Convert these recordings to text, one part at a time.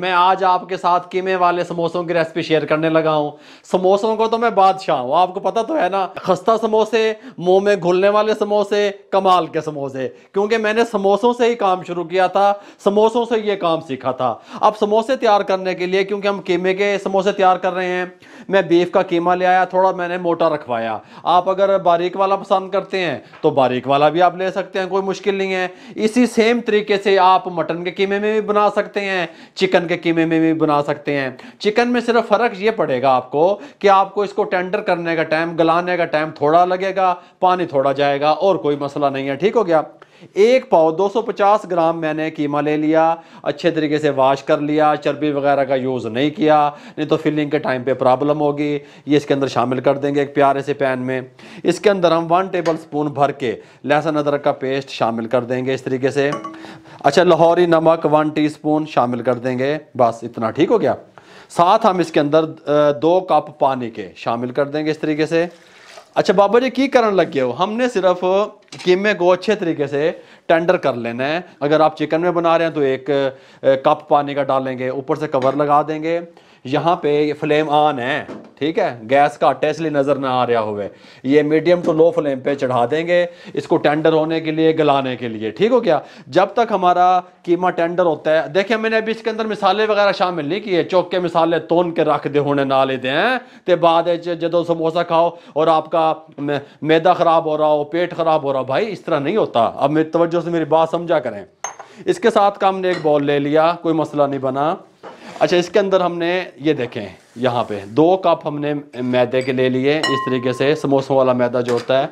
मैं आज आपके साथ कीमे वाले समोसों की रेसिपी शेयर करने लगा हूँ समोसों को तो मैं बादशाह हूँ आपको पता तो है ना खस्ता समोसे मुंह में घुलने वाले समोसे कमाल के समोसे क्योंकि मैंने समोसों से ही काम शुरू किया था समोसों से ये काम सीखा था अब समोसे तैयार करने के लिए क्योंकि हम कीमे के समोसे तैयार कर रहे हैं मैं बीफ का कीमा ले आया थोड़ा मैंने मोटा रखवाया आप अगर बारीक वाला पसंद करते हैं तो बारीक वाला भी आप ले सकते हैं कोई मुश्किल नहीं है इसी सेम तरीके से आप मटन के कीमे में भी बना सकते हैं चिकन के कीमे में भी बना सकते हैं चिकन में सिर्फ फ़र्क ये पड़ेगा आपको कि आपको इसको टेंडर करने का टाइम गलाने का टाइम थोड़ा लगेगा पानी थोड़ा जाएगा और कोई मसला नहीं है ठीक हो गया एक पाव 250 ग्राम मैंने कीमा ले लिया अच्छे तरीके से वाश कर लिया चर्बी वगैरह का यूज़ नहीं किया नहीं तो फिलिंग के टाइम पे प्रॉब्लम होगी ये इसके अंदर शामिल कर देंगे एक प्यारे से पैन में इसके अंदर हम वन टेबल स्पून भर के लहसुन अदरक का पेस्ट शामिल कर देंगे इस तरीके से अच्छा लाहौरी नमक वन टी शामिल कर देंगे बस इतना ठीक हो गया साथ हम इसके अंदर दो कप पानी के शामिल कर देंगे इस तरीके से अच्छा बाबा जी की करण लग गया हो हमने सिर्फ कीमे को अच्छे तरीके से टेंडर कर लेना है अगर आप चिकन में बना रहे हैं तो एक कप पानी का डालेंगे ऊपर से कवर लगा देंगे यहाँ पे ये फ्लेम ऑन है ठीक है गैस का आटा नज़र ना आ रहा होवे ये मीडियम टू लो फ्लेम पे चढ़ा देंगे इसको टेंडर होने के लिए गलाने के लिए ठीक हो क्या जब तक हमारा कीमा टेंडर होता है देखिए मैंने अभी इसके अंदर मिसाले वगैरह शामिल नहीं किए चौके मिसाले तोन के रख दे होने ना लेते हैं तो बाद जो समोसा खाओ और आपका मैदा ख़राब हो रहा हो पेट ख़राब हो रहा हो भाई इस तरह नहीं होता अब मेरी तवज्जो से मेरी बात समझा करें इसके साथ का हमने एक बॉल ले लिया कोई मसला नहीं बना अच्छा इसके अंदर हमने ये देखें यहाँ पे दो कप हमने मैदे के ले लिए इस तरीके से समोसों वाला मैदा जो होता है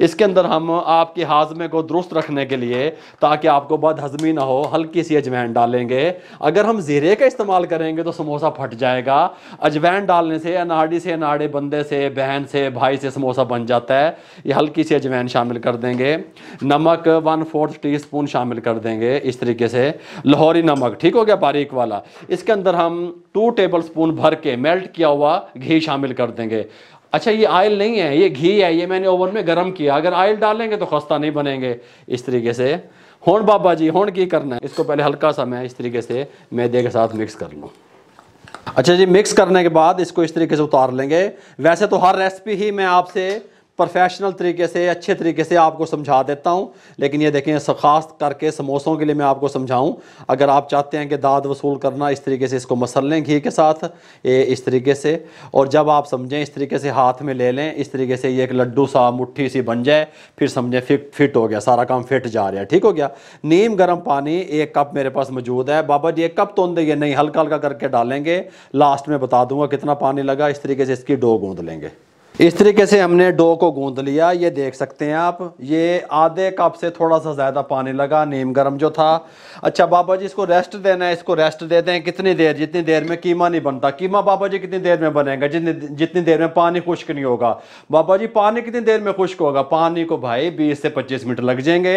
इसके अंदर हम आपके हाजमे को दुरुस्त रखने के लिए ताकि आपको बद हजमी ना हो हल्की सी अजवैन डालेंगे अगर हम ज़ीरे का इस्तेमाल करेंगे तो समोसा फट जाएगा अजवैन डालने से अनाड़ी से अनाड़े बंदे से बहन से भाई से समोसा बन जाता है ये हल्की सी अजवैन शामिल कर देंगे नमक वन फोर्थ टी स्पून शामिल कर देंगे इस तरीके से लाहौरी नमक ठीक हो गया बारीक वाला इसके अंदर हम टू टेबल स्पून भर के मेल्ट किया हुआ घी शामिल कर देंगे अच्छा ये आयल नहीं है ये घी है ये मैंने ओवन में गर्म किया अगर आयल डालेंगे तो खस्ता नहीं बनेंगे इस तरीके से होन बाबा जी होन की करना है इसको पहले हल्का सा मैं इस तरीके से मैदे के साथ मिक्स कर लूँ अच्छा जी मिक्स करने के बाद इसको इस तरीके से उतार लेंगे वैसे तो हर रेसिपी ही मैं आपसे प्रोफेशनल तरीके से अच्छे तरीके से आपको समझा देता हूँ लेकिन ये देखें खास करके समोसों के लिए मैं आपको समझाऊँ अगर आप चाहते हैं कि दाद वसूल करना इस तरीके से इसको मसल लें घी के साथ ये इस तरीके से और जब आप समझें इस तरीके से हाथ में ले लें इस तरीके से ये एक लड्डू सा मुट्ठी सी बन जाए फिर समझें फिट फिट हो गया सारा काम फिट जा रहा है ठीक हो गया नीम गर्म पानी एक कप मेरे पास मौजूद है बाबा जी एक कप तो ये नहीं हल्का हल्का करके डालेंगे लास्ट में बता दूंगा कितना पानी लगा इस तरीके से इसकी डो गूँध लेंगे इस तरीके से हमने डो को गूंद लिया ये देख सकते हैं आप ये आधे कप से थोड़ा सा ज़्यादा पानी लगा नीम गर्म जो था अच्छा बाबा जी इसको रेस्ट देना है इसको रेस्ट दे दें कितनी देर जितनी देर में कीमा नहीं बनता कीमा बाबा जी कितनी देर में बनेगा जितनी जितनी देर में पानी खुश्क नहीं होगा बाबा जी पानी कितनी देर में खुश्क होगा पानी को भाई बीस से पच्चीस मिनट लग जाएंगे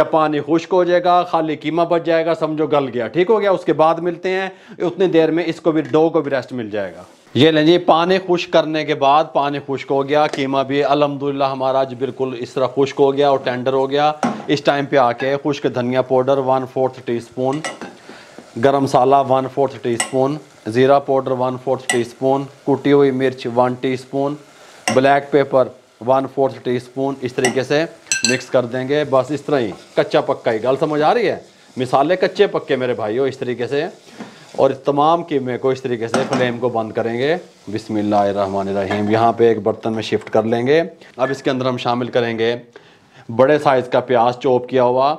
जब पानी खुश्क हो जाएगा खाली कीमा बच जाएगा समझो गल गया ठीक हो गया उसके बाद मिलते हैं उतनी देर में इसको भी डो को भी रेस्ट मिल जाएगा ये लें जी पानी खुश करने के बाद पानी खुश्क हो गया कीमा भी अलहमदिल्ला हमारा आज बिल्कुल इस तरह खुश्क हो गया और टेंडर हो गया इस टाइम पे आके खुश्क धनिया powder one fourth teaspoon गर्म मसाला वन फोर्थ टी स्पून ज़ीरा powder one fourth teaspoon कुटी हुई मिर्च one teaspoon black pepper one fourth teaspoon इस तरीके से मिक्स कर देंगे बस इस तरह ही कच्चा पक्का ही गल समझ आ रही है मिसाले कच्चे पक्के मेरे भाई इस तरीके से और तमाम कीमे को इस तरीके से फ्लेम को बंद करेंगे बिसमीम यहाँ पे एक बर्तन में शिफ्ट कर लेंगे अब इसके अंदर हम शामिल करेंगे बड़े साइज़ का प्याज चॉप किया हुआ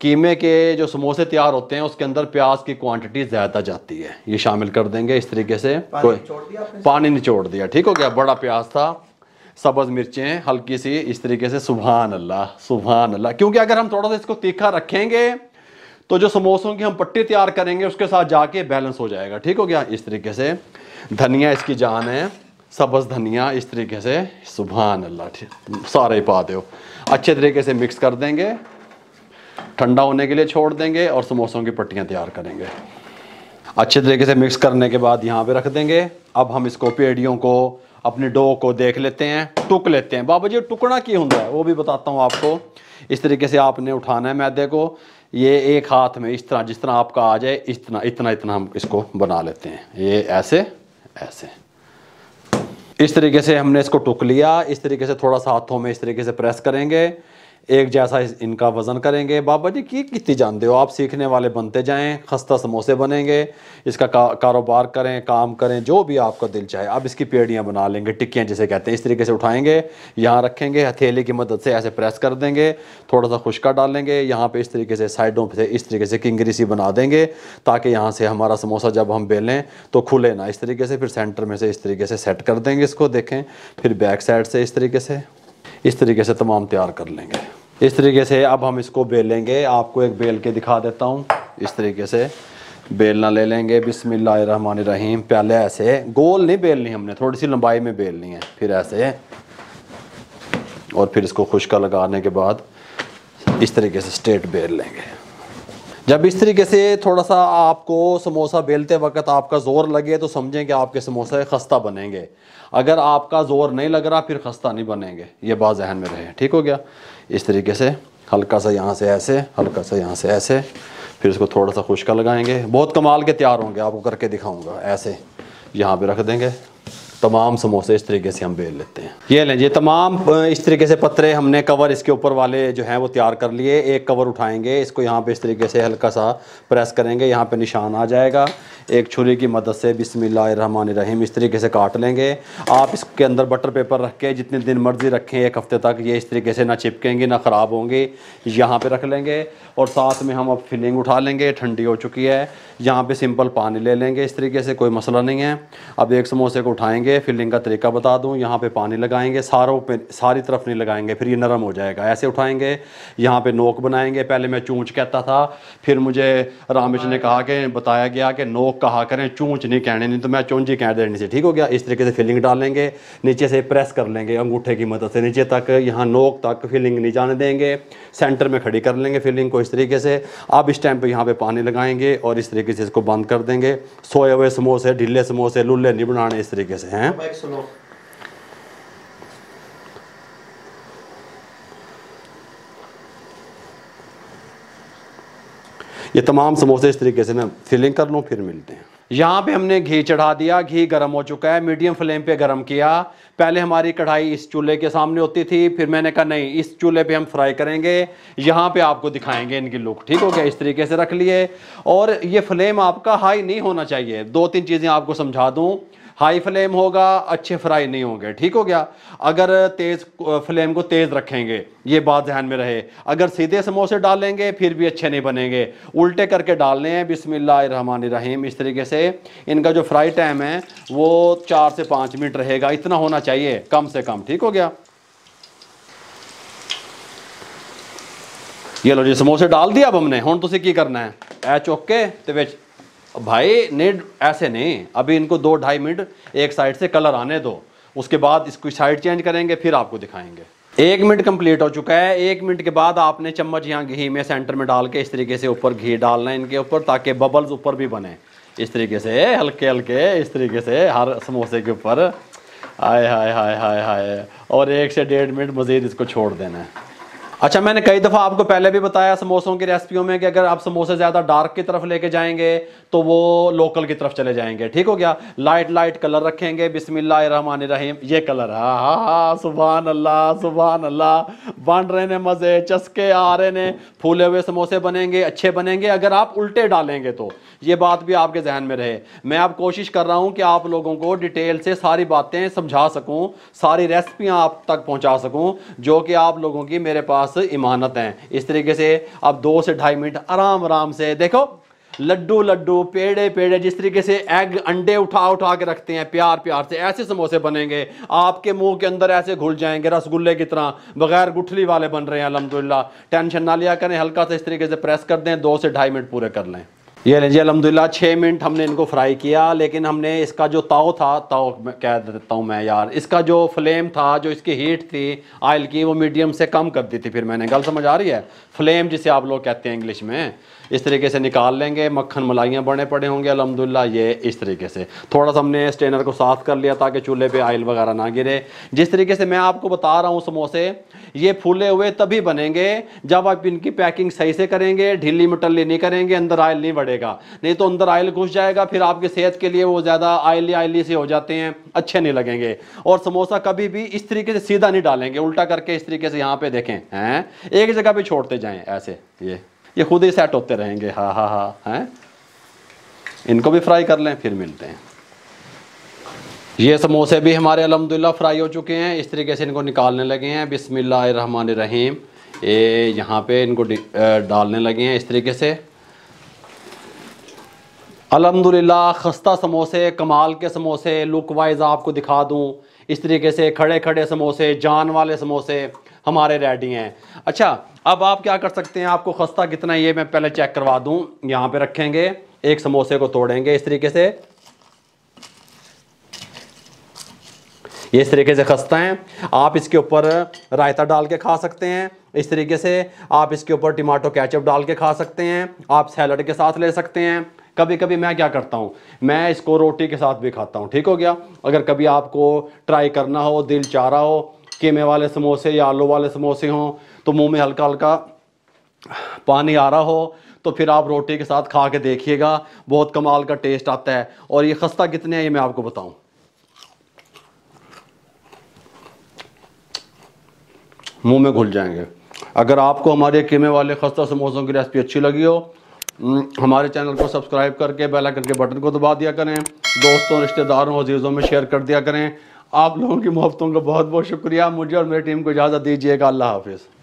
कीमे के जो समोसे तैयार होते हैं उसके अंदर प्याज की क्वांटिटी ज़्यादा जाती है ये शामिल कर देंगे इस तरीके से पानी कोई पानी निचोड़ दिया ठीक हो गया बड़ा प्याज था सब्ज़ मिर्चें हल्की सी इस तरीके से सुबहान अल्लाह सुबहान अल्लाह क्योंकि अगर हम थोड़ा सा इसको तीखा रखेंगे तो जो समोसों की हम पट्टी तैयार करेंगे उसके साथ जाके बैलेंस हो जाएगा ठीक हो गया इस तरीके से धनिया इसकी जान है सबस धनिया इस तरीके से सुबह अल्लाह सारे ही पा दो अच्छे तरीके से मिक्स कर देंगे ठंडा होने के लिए छोड़ देंगे और समोसों की पट्टियाँ तैयार करेंगे अच्छे तरीके से मिक्स करने के बाद यहाँ पे रख देंगे अब हम इसको पेड़ियों को अपने डो को देख लेते हैं टुक लेते हैं बाबा जी टुकड़ा की होंगे वो भी बताता हूँ आपको इस तरीके से आपने उठाना है मैदे को ये एक हाथ में इस तरह जिस तरह आपका आ जाए इस तरह इतना इतना हम इसको बना लेते हैं ये ऐसे ऐसे इस तरीके से हमने इसको टुक लिया इस तरीके से थोड़ा सा हाथों में इस तरीके से प्रेस करेंगे एक जैसा इनका वज़न करेंगे बाबा जी की कितनी जानते हो आप सीखने वाले बनते जाएं खस्ता समोसे बनेंगे इसका का, कारोबार करें काम करें जो भी आपका दिल चाहे आप इसकी पेड़ियाँ बना लेंगे टिक्कियाँ जिसे कहते हैं इस तरीके से उठाएंगे यहाँ रखेंगे हथेली की मदद से ऐसे प्रेस कर देंगे थोड़ा सा खुशका डालेंगे यहाँ पर इस तरीके से साइडों से इस तरीके से किंगरी सी बना देंगे ताकि यहाँ से हमारा समोसा जब हम बेलें तो खुले ना इस तरीके से फिर सेंटर में से इस तरीके से सेट कर देंगे इसको देखें फिर बैक साइड से इस तरीके से इस तरीके से तमाम तैयार कर लेंगे इस तरीके से अब हम इसको बेलेंगे आपको एक बेल के दिखा देता हूँ इस तरीके से बेलना ले लेंगे बिसमीम पहले ऐसे गोल नहीं बेलनी हमने थोड़ी सी लंबाई में बेलनी है फिर ऐसे और फिर इसको खुशका लगाने के बाद इस तरीके से स्ट्रेट बेल लेंगे जब इस तरीके से थोड़ा सा आपको समोसा बेलते वक्त आपका ज़ोर लगे तो समझें कि आपके समोसे खस्ता बनेंगे अगर आपका ज़ोर नहीं लग रहा फिर खस्ता नहीं बनेंगे ये बात जहन में रहे ठीक हो गया इस तरीके से हल्का सा यहाँ से ऐसे हल्का सा यहाँ से ऐसे फिर इसको थोड़ा सा खुशका लगाएंगे बहुत कमाल के तैयार होंगे आपको करके दिखाऊंगा ऐसे यहाँ पे रख देंगे तमाम समोसे इस तरीके से हम बेल लेते हैं ये लें ये तमाम इस तरीके से पत्रे हमने कवर इसके ऊपर वाले जो हैं वो तैयार कर लिए एक कवर उठाएंगे इसको यहाँ पे इस तरीके से हल्का सा प्रेस करेंगे यहाँ पे निशान आ जाएगा एक छुरी की मदद से रहीम इस तरीके से काट लेंगे आप इसके अंदर बटर पेपर रख के जितने दिन मर्ज़ी रखें एक हफ़्ते तक ये इस तरीके से ना चिपकेंगे ना ख़राब होंगी यहाँ पर रख लेंगे और साथ में हम अब फिलिंग उठा लेंगे ठंडी हो चुकी है यहाँ पर सिंपल पानी ले लेंगे इस तरीके से कोई मसला नहीं है अब एक समोसे को उठाएँगे लगाएंगे फिलिंग का तरीका बता दूं यहाँ पे पानी लगाएंगे सारों पे सारी तरफ नहीं लगाएंगे फिर ये नरम हो जाएगा ऐसे उठाएंगे यहाँ पे नोक बनाएंगे पहले मैं चूँच कहता था फिर मुझे रामेश ने कहा कि बताया गया कि नोक कहा करें चूँच नहीं कहने नहीं तो मैं चूंची कह देने से ठीक हो गया इस तरीके से फिलिंग डालेंगे नीचे से प्रेस कर लेंगे अंगूठे की मदद से नीचे तक यहाँ नोक तक फिलिंग नहीं जाने देंगे सेंटर में खड़ी कर लेंगे फिलिंग को इस तरीके से अब इस टाइम पर यहाँ पर पानी लगाएंगे और इस तरीके से इसको बंद कर देंगे सोए हुए समोसे ढीले समोसे लुल्ले नहीं बनाने इस तरीके से हैं हैं ये तमाम समोसे इस तरीके से ना फिलिंग कर लूँ फिर मिलते हैं यहाँ पे हमने घी चढ़ा दिया घी गर्म हो चुका है मीडियम फ्लेम पे गर्म किया पहले हमारी कढ़ाई इस चूल्हे के सामने होती थी फिर मैंने कहा नहीं इस चूल्हे पे हम फ्राई करेंगे यहाँ पे आपको दिखाएंगे इनकी लुक ठीक हो गया इस तरीके से रख लिए और ये फ्लेम आपका हाई नहीं होना चाहिए दो तीन चीज़ें आपको समझा दूँ हाई फ्लेम होगा अच्छे फ्राई नहीं होंगे ठीक हो गया अगर तेज़ फ्लेम को तेज़ रखेंगे ये बात ध्यान में रहे अगर सीधे समोसे डालेंगे फिर भी अच्छे नहीं बनेंगे उल्टे करके डालने हैं रहीम इस तरीके से इनका जो फ्राई टाइम है वो चार से पाँच मिनट रहेगा इतना होना चाहिए कम से कम ठीक हो गया ये लो जी समोसे डाल दिया अब हमने हूँ तुम्हें की करना है ए चौके तो भाई नेट ऐसे नहीं अभी इनको दो ढाई मिनट एक साइड से कलर आने दो उसके बाद इसकी साइड चेंज करेंगे फिर आपको दिखाएंगे एक मिनट कंप्लीट हो चुका है एक मिनट के बाद आपने चम्मच यहाँ घी में सेंटर में डाल के इस तरीके से ऊपर घी डालना है इनके ऊपर ताकि बबल्स ऊपर भी बने इस तरीके से हल्के हल्के इस तरीके से हर समोसे के ऊपर आए हाय हाय हाय हाय और एक से डेढ़ मिनट मज़ीद इसको छोड़ देना है अच्छा मैंने कई दफ़ा आपको पहले भी बताया समोसों की रेसिपियों में कि अगर आप समोसे ज़्यादा डार्क की तरफ लेके जाएंगे तो वो लोकल की तरफ चले जाएंगे ठीक हो गया लाइट लाइट कलर रखेंगे बिसमिल्लामान रहीम ये कलर हा हा हा अल्लाह सुबहान अल्लाह बन रहे ने मज़े चस्के आ रहे ने फूले हुए समोसे बनेंगे अच्छे बनेंगे अगर आप उल्टे डालेंगे तो ये बात भी आपके जहन में रहे मैं आप कोशिश कर रहा हूँ कि आप लोगों को डिटेल से सारी बातें समझा सकूँ सारी रेसिपियाँ आप तक पहुँचा सकूँ जो कि आप लोगों की मेरे पास पास इमानत है इस तरीके से अब दो से ढाई मिनट आराम आराम से देखो लड्डू लड्डू पेड़े पेड़े जिस तरीके से एग अंडे उठा उठा के रखते हैं प्यार प्यार से ऐसे समोसे बनेंगे आपके मुंह के अंदर ऐसे घुल जाएंगे रसगुल्ले की तरह बगैर गुठली वाले बन रहे हैं अलहमदिल्ला टेंशन ना लिया करें हल्का सा इस तरीके से प्रेस कर दें दो से ढाई मिनट पूरे कर लें ये जी अलहमदिल्ला छः मिनट हमने इनको फ्राई किया लेकिन हमने इसका जो ताव था ताव कह देता हूँ मैं यार इसका जो फ्लेम था जो इसकी हीट थी आयल की वो मीडियम से कम कर दी थी फिर मैंने गल समझ आ रही है फ्लेम जिसे आप लोग कहते हैं इंग्लिश में इस तरीके से निकाल लेंगे मक्खन मलाइयाँ बने पड़े होंगे अलहमदिल्ला ये इस तरीके से थोड़ा सा हमने स्टेनर को साफ़ कर लिया ताकि चूल्हे पर आयल वगैरह ना गिरे जिस तरीके से मैं आपको बता रहा हूँ समोसे ये फूले हुए तभी बनेंगे जब आप इनकी पैकिंग सही से करेंगे ढीली मटली नहीं करेंगे अंदर आयल नहीं बढ़ेगा नहीं तो अंदर आयल घुस जाएगा फिर आपकी सेहत के लिए वो ज़्यादा आयली आयली से हो जाते हैं अच्छे नहीं लगेंगे और समोसा कभी भी इस तरीके से सीधा नहीं डालेंगे उल्टा करके इस तरीके से यहाँ पे देखें हैं एक जगह पे छोड़ते जाएं ऐसे ये ये खुद ही सेट होते रहेंगे हाँ हाँ हाँ हैं इनको भी फ्राई कर लें फिर मिलते हैं ये समोसे भी हमारे अलहमदिल्ला फ्राई हो चुके हैं इस तरीके से इनको निकालने लगे हैं बिसमिल्लामान रहीम ये यहाँ पे इनको डालने लगे हैं इस तरीके से अलहमदिल्ला खस्ता समोसे कमाल के समोसे लुक वाइज आपको दिखा दूँ इस तरीके से खड़े खड़े समोसे जान वाले समोसे हमारे रेडी हैं अच्छा अब आप क्या कर सकते हैं आपको खस्ता कितना ये मैं पहले चेक करवा दूँ यहाँ पर रखेंगे एक समोसे को तोड़ेंगे इस तरीके से ये इस तरीके से खस्ता हैं आप इसके ऊपर रायता डाल के खा सकते हैं इस तरीके से आप इसके ऊपर टमाटो कैचअप डाल के खा सकते हैं आप सैलड के साथ ले सकते हैं कभी कभी मैं क्या करता हूँ मैं इसको रोटी के साथ भी खाता हूँ ठीक हो गया अगर कभी आपको ट्राई करना हो दिल चाह रहा हो केमे वाले समोसे या आलू वाले समोसे हों तो मुंह में हल्का हल्का पानी आ रहा हो तो फिर आप रोटी के साथ खा के देखिएगा बहुत कमाल का टेस्ट आता है और ये खस्ता कितने हैं ये मैं आपको बताऊं मुंह में घुल जाएंगे अगर आपको हमारे कीमे वाले खस्ता समोसों की रेसिपी अच्छी लगी हो हमारे चैनल को सब्सक्राइब करके बेल आइकन के बटन को दबा दिया करें दोस्तों रिश्तेदारों अजीजों में शेयर कर दिया करें आप लोगों की मोहब्बतों का बहुत बहुत शुक्रिया मुझे और मेरी टीम को इजाज़त दीजिएगा अल्लाह हाफिज़